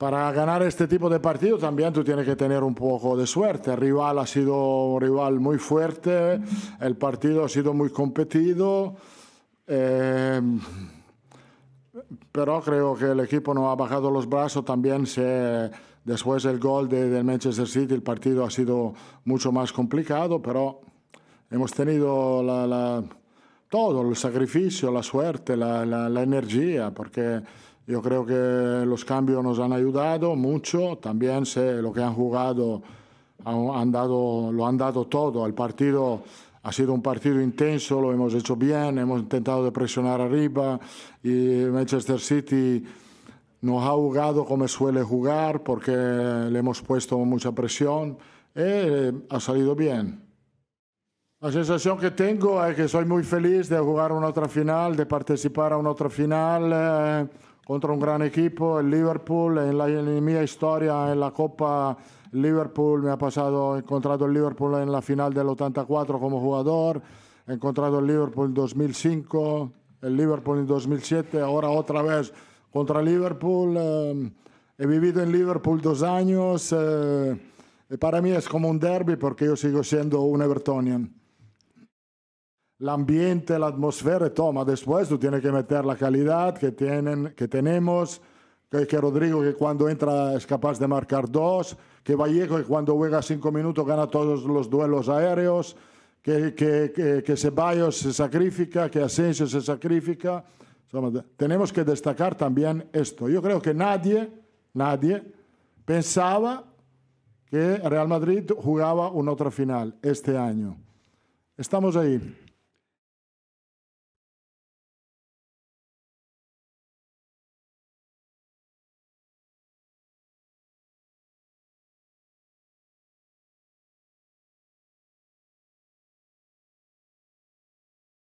para ganar este tipo de partido también tú tienes que tener un poco de suerte. El rival ha sido rival muy fuerte, el partido ha sido muy competido, eh, pero creo que el equipo no ha bajado los brazos. También se, después del gol del Manchester City el partido ha sido mucho más complicado, pero hemos tenido todo, el sacrificio, la suerte, la, la energía, porque yo creo que los cambios nos han ayudado mucho. También sé lo que han jugado, han dado, lo han dado todo. El partido ha sido un partido intenso, lo hemos hecho bien, hemos intentado de presionar arriba y Manchester City nos ha jugado como suele jugar porque le hemos puesto mucha presión y eh, ha salido bien. La sensación que tengo es que soy muy feliz de jugar una otra final, de participar a una otra final. Eh, contra un gran equipo, el Liverpool. En, la, en mi historia en la Copa Liverpool me ha pasado, he encontrado el Liverpool en la final del 84 como jugador, he encontrado el Liverpool en 2005, el Liverpool en 2007, ahora otra vez contra el Liverpool. Eh, he vivido en Liverpool dos años. Eh, para mí es como un derby porque yo sigo siendo un Evertonian. El ambiente, la atmósfera toma. Después tú tienes que meter la calidad que, tienen, que tenemos, que, Rodrigo que cuando entra es capaz de marcar dos, que Vallejo que cuando juega cinco minutos gana todos los duelos aéreos, que, que, que, que Ceballos se sacrifica, que Asensio se sacrifica. Tenemos que destacar también esto. Yo creo que nadie, nadie pensaba que Real Madrid jugaba una otra final este año. Estamos ahí.